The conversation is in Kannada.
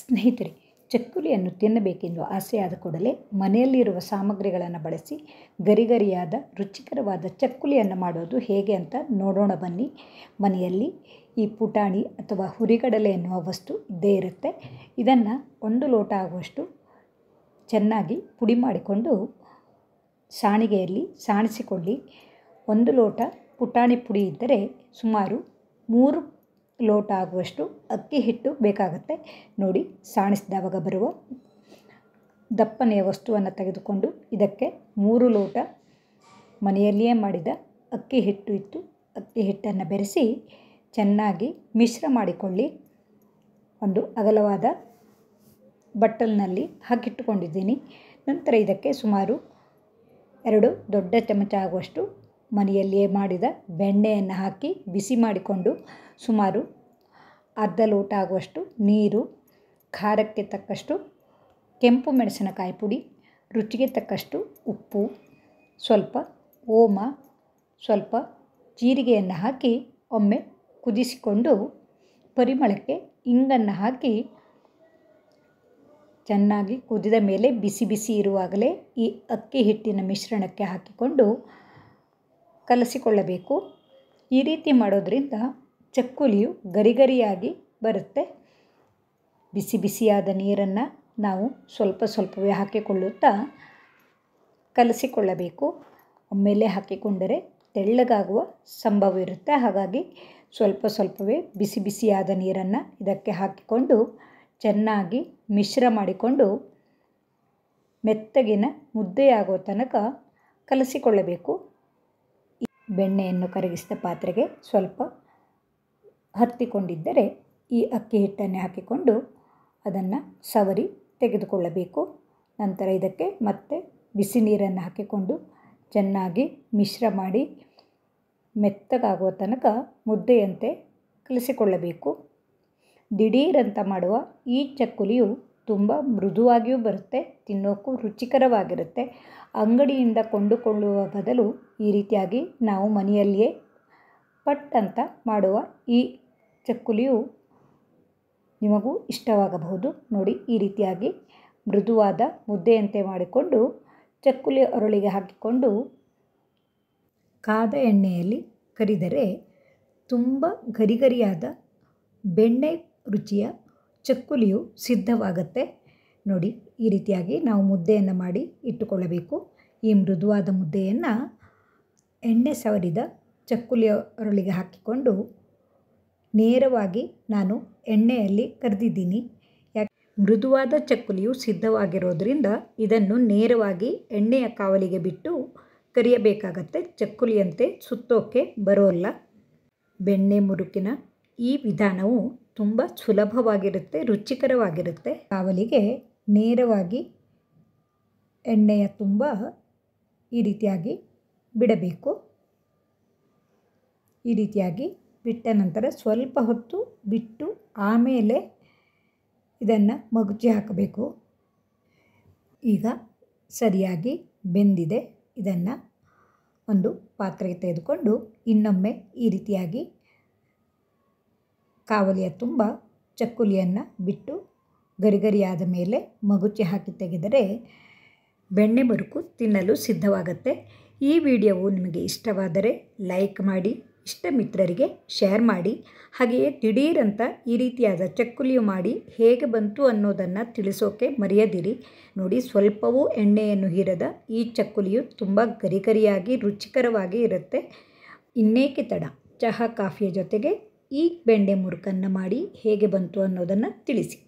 ಸ್ನೇಹಿತರೆ ಚಕ್ಕುಲಿಯನ್ನು ತಿನ್ನಬೇಕೆಂದು ಆಸೆಯಾದ ಕೂಡಲೇ ಮನೆಯಲ್ಲಿರುವ ಸಾಮಗ್ರಿಗಳನ್ನು ಬಳಸಿ ಗರಿಗರಿಯಾದ ರುಚಿಕರವಾದ ಚಕ್ಕುಲಿಯನ್ನು ಮಾಡೋದು ಹೇಗೆ ಅಂತ ನೋಡೋಣ ಬನ್ನಿ ಮನೆಯಲ್ಲಿ ಈ ಪುಟಾಣಿ ಅಥವಾ ಹುರಿಗಡಲೆ ಎನ್ನುವ ವಸ್ತು ಇದ್ದೇ ಇರುತ್ತೆ ಇದನ್ನು ಒಂದು ಲೋಟ ಆಗುವಷ್ಟು ಚೆನ್ನಾಗಿ ಪುಡಿ ಮಾಡಿಕೊಂಡು ಸಾಣಿಗೆಯಲ್ಲಿ ಸಾಣಿಸಿಕೊಳ್ಳಿ ಒಂದು ಲೋಟ ಪುಟಾಣಿ ಪುಡಿ ಇದ್ದರೆ ಸುಮಾರು ಮೂರು ಲೋಟ ಆಗುವಷ್ಟು ಅಕ್ಕಿ ಹಿಟ್ಟು ಬೇಕಾಗುತ್ತೆ ನೋಡಿ ಸಾಣಿಸಿದವಾಗ ಬರುವ ದಪ್ಪನೆಯ ವಸ್ತುವನ್ನು ತೆಗೆದುಕೊಂಡು ಇದಕ್ಕೆ ಮೂರು ಲೋಟ ಮನೆಯಲ್ಲಿಯೇ ಮಾಡಿದ ಅಕ್ಕಿ ಹಿಟ್ಟು ಇತ್ತು ಅಕ್ಕಿ ಹಿಟ್ಟನ್ನು ಬೆರೆಸಿ ಚೆನ್ನಾಗಿ ಮಿಶ್ರ ಮಾಡಿಕೊಳ್ಳಿ ಒಂದು ಅಗಲವಾದ ಬಟ್ಟಲ್ನಲ್ಲಿ ಹಾಕಿಟ್ಟುಕೊಂಡಿದ್ದೀನಿ ನಂತರ ಇದಕ್ಕೆ ಸುಮಾರು ಎರಡು ದೊಡ್ಡ ಚಮಚ ಆಗುವಷ್ಟು ಮನೆಯಲ್ಲಿಯೇ ಮಾಡಿದ ಬೆಣ್ಣೆಯನ್ನು ಹಾಕಿ ಬಿಸಿ ಮಾಡಿಕೊಂಡು ಸುಮಾರು ಅರ್ಧ ಲೋಟ ಆಗುವಷ್ಟು ನೀರು ಖಾರಕ್ಕೆ ತಕ್ಕಷ್ಟು ಕೆಂಪು ಮೆಣಸಿನಕಾಯಿ ಪುಡಿ ರುಚಿಗೆ ತಕ್ಕಷ್ಟು ಉಪ್ಪು ಸ್ವಲ್ಪ ಓಮ ಸ್ವಲ್ಪ ಜೀರಿಗೆಯನ್ನು ಹಾಕಿ ಒಮ್ಮೆ ಕುದಿಸಿಕೊಂಡು ಪರಿಮಳಕ್ಕೆ ಇಂಗನ್ನು ಹಾಕಿ ಚೆನ್ನಾಗಿ ಕುದಿದ ಮೇಲೆ ಬಿಸಿ ಬಿಸಿ ಇರುವಾಗಲೇ ಈ ಅಕ್ಕಿ ಹಿಟ್ಟಿನ ಮಿಶ್ರಣಕ್ಕೆ ಹಾಕಿಕೊಂಡು ಕಲಸಿಕೊಳ್ಳಬೇಕು ಈ ರೀತಿ ಮಾಡೋದರಿಂದ ಚಕ್ಕುಲಿಯು ಗರಿಗರಿಯಾಗಿ ಬರುತ್ತೆ ಬಿಸಿ ಬಿಸಿಯಾದ ನೀರನ್ನು ನಾವು ಸ್ವಲ್ಪ ಸ್ವಲ್ಪವೇ ಹಾಕಿಕೊಳ್ಳುತ್ತಾ ಕಲಸಿಕೊಳ್ಳಬೇಕು ಒಮ್ಮೆಲೆ ಹಾಕಿಕೊಂಡರೆ ತೆಳ್ಳಗಾಗುವ ಸಂಭವ ಇರುತ್ತೆ ಹಾಗಾಗಿ ಸ್ವಲ್ಪ ಸ್ವಲ್ಪವೇ ಬಿಸಿ ಬಿಸಿಯಾದ ನೀರನ್ನು ಇದಕ್ಕೆ ಹಾಕಿಕೊಂಡು ಚೆನ್ನಾಗಿ ಮಿಶ್ರ ಮಾಡಿಕೊಂಡು ಮೆತ್ತಗಿನ ಮುದ್ದೆಯಾಗುವ ತನಕ ಕಲಸಿಕೊಳ್ಳಬೇಕು ಬೆಣ್ಣೆಯನ್ನು ಕರಗಿಸಿದ ಪಾತ್ರೆಗೆ ಸ್ವಲ್ಪ ಹತ್ತಿಕೊಂಡಿದ್ದರೆ ಈ ಅಕ್ಕಿ ಹಿಟ್ಟನ್ನು ಹಾಕಿಕೊಂಡು ಅದನ್ನು ಸವರಿ ತೆಗೆದುಕೊಳ್ಳಬೇಕು ನಂತರ ಇದಕ್ಕೆ ಮತ್ತೆ ಬಿಸಿ ನೀರನ್ನು ಹಾಕಿಕೊಂಡು ಚೆನ್ನಾಗಿ ಮಿಶ್ರ ಮಾಡಿ ಮೆತ್ತಗಾಗುವ ತನಕ ಮುದ್ದೆಯಂತೆ ಕಲಿಸಿಕೊಳ್ಳಬೇಕು ದಿಢೀರಂತ ಮಾಡುವ ಈ ಚಕ್ಕುಲಿಯು ತುಂಬ ಮೃದುವಾಗಿಯೂ ಬರುತ್ತೆ ತಿನ್ನೋಕ್ಕೂ ರುಚಿಕರವಾಗಿರುತ್ತೆ ಅಂಗಡಿಯಿಂದ ಕೊಂಡುಕೊಳ್ಳುವ ಬದಲು ಈ ರೀತಿಯಾಗಿ ನಾವು ಮನೆಯಲ್ಲಿಯೇ ಪಟ್ ಅಂತ ಮಾಡುವ ಈ ಚಕ್ಕುಲಿಯು ನಿಮಗೂ ಇಷ್ಟವಾಗಬಹುದು ನೋಡಿ ಈ ರೀತಿಯಾಗಿ ಮೃದುವಾದ ಮುದ್ದೆಯಂತೆ ಮಾಡಿಕೊಂಡು ಚಕ್ಕುಲಿ ಅರಳಿಗೆ ಹಾಕಿಕೊಂಡು ಕಾದ ಎಣ್ಣೆಯಲ್ಲಿ ಕರಿದರೆ ತುಂಬ ಗರಿಗರಿಯಾದ ಬೆಣ್ಣೆ ರುಚಿಯ ಚಕ್ಕುಲಿಯು ಸಿದ್ಧವಾಗುತ್ತೆ ನೋಡಿ ಈ ರೀತಿಯಾಗಿ ನಾವು ಮುದ್ದೆಯನ್ನು ಮಾಡಿ ಇಟ್ಟುಕೊಳ್ಳಬೇಕು ಈ ಮೃದುವಾದ ಮುದ್ದೆಯನ್ನು ಎಣ್ಣೆ ಸವರಿದ ಅರಳಿಗೆ ಹಾಕಿಕೊಂಡು ನೇರವಾಗಿ ನಾನು ಎಣ್ಣೆಯಲ್ಲಿ ಕರೆದಿದ್ದೀನಿ ಯಾಕೆ ಮೃದುವಾದ ಚಕ್ಕುಲಿಯು ಸಿದ್ಧವಾಗಿರೋದ್ರಿಂದ ಇದನ್ನು ನೇರವಾಗಿ ಎಣ್ಣೆಯ ಕಾವಲಿಗೆ ಬಿಟ್ಟು ಕರಿಯಬೇಕಾಗತ್ತೆ ಚಕ್ಕುಲಿಯಂತೆ ಸುತ್ತೋಕೆ ಬರೋಲ್ಲ ಬೆಣ್ಣೆ ಮುರುಕಿನ ಈ ವಿಧಾನವು ತುಂಬ ಸುಲಭವಾಗಿರುತ್ತೆ ರುಚಿಕರವಾಗಿರುತ್ತೆ ಕಾವಲಿಗೆ ನೇರವಾಗಿ ಎಣ್ಣೆಯ ತುಂಬ ಈ ರೀತಿಯಾಗಿ ಬಿಡಬೇಕು ಈ ರೀತಿಯಾಗಿ ಬಿಟ್ಟ ನಂತರ ಸ್ವಲ್ಪ ಹೊತ್ತು ಬಿಟ್ಟು ಆಮೇಲೆ ಇದನ್ನು ಮಗುಚಿ ಹಾಕಬೇಕು ಈಗ ಸರಿಯಾಗಿ ಬೆಂದಿದೆ ಇದನ್ನು ಒಂದು ಪಾತ್ರೆಗೆ ತೆಗೆದುಕೊಂಡು ಇನ್ನೊಮ್ಮೆ ಈ ರೀತಿಯಾಗಿ ಕಾವಲಿಯ ತುಂಬ ಚಕ್ಕುಲಿಯನ್ನು ಬಿಟ್ಟು ಗರಿಗರಿಯಾದ ಮೇಲೆ ಮಗುಚಿ ಹಾಕಿ ತೆಗೆದರೆ ಬೆಣ್ಣೆ ಬರುಕು ತಿನ್ನಲು ಸಿದ್ಧವಾಗುತ್ತೆ ಈ ವಿಡಿಯೋವು ನಿಮಗೆ ಇಷ್ಟವಾದರೆ ಲೈಕ್ ಮಾಡಿ ಇಷ್ಟ ಮಿತ್ರರಿಗೆ ಶೇರ್ ಮಾಡಿ ಹಾಗೆಯೇ ದಿಢೀರಂತ ಈ ರೀತಿಯಾದ ಚಕ್ಕುಲಿಯು ಮಾಡಿ ಹೇಗೆ ಬಂತು ಅನ್ನೋದನ್ನು ತಿಳಿಸೋಕೆ ಮರೆಯದಿರಿ ನೋಡಿ ಸ್ವಲ್ಪವೂ ಎಣ್ಣೆಯನ್ನು ಹೀರದ ಈ ಚಕ್ಕುಲಿಯು ತುಂಬ ಗರಿಗರಿಯಾಗಿ ರುಚಿಕರವಾಗಿ ಇರುತ್ತೆ ಇನ್ನೇಕೆ ತಡ ಚಹಾ ಕಾಫಿಯ ಜೊತೆಗೆ ಈ ಬೆಂಡೆ ಮುರುಕನ್ನು ಮಾಡಿ ಹೇಗೆ ಬಂತು ಅನ್ನೋದನ್ನು ತಿಳಿಸಿ